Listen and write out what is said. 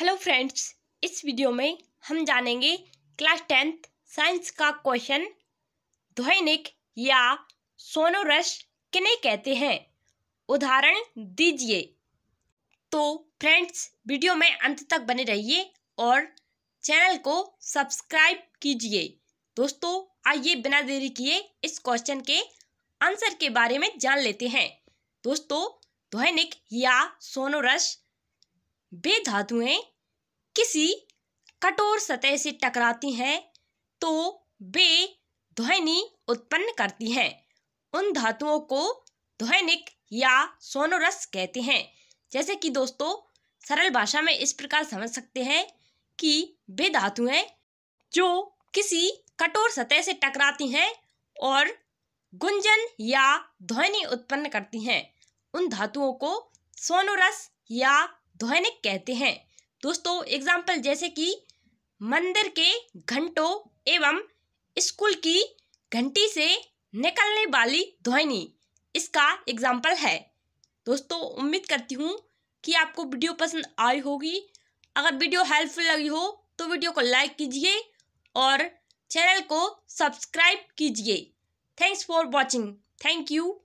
hello friends इस video में हम जानेंगे क्लास टेंथ साइंस का क्वेश्चन ध्वनिक या सोनोरस किन्हें कहते हैं उदाहरण दीजिए तो फ्रेंड्स वीडियो में अंत तक बने रहिए और चैनल को सब्सक्राइब कीजिए दोस्तों आइए बिना देरी किए इस क्वेश्चन के आंसर के बारे में जान लेते हैं दोस्तों ध्वनिक या सोनोरस वे धातुएं किसी कठोर सतह से टकराती हैं तो वे ध्वनि उत्पन्न करती हैं उन धातुओं को ध्वनिक या सोनोरस कहते हैं जैसे कि दोस्तों सरल भाषा में इस प्रकार समझ सकते हैं कि वे धातुएं जो किसी कठोर सतह से टकराती हैं और गुंजन या ध्वनि उत्पन्न करती हैं उन धातुओं को सोनोरस या ध्वनिक कहते हैं दोस्तों एग्जाम्पल जैसे कि मंदिर के घंटों एवं स्कूल की घंटी से निकलने वाली ध्वनि इसका एग्जाम्पल है दोस्तों उम्मीद करती हूँ कि आपको वीडियो पसंद आई होगी अगर वीडियो हेल्पफुल लगी हो तो वीडियो को लाइक कीजिए और चैनल को सब्सक्राइब कीजिए thanks for watching thank you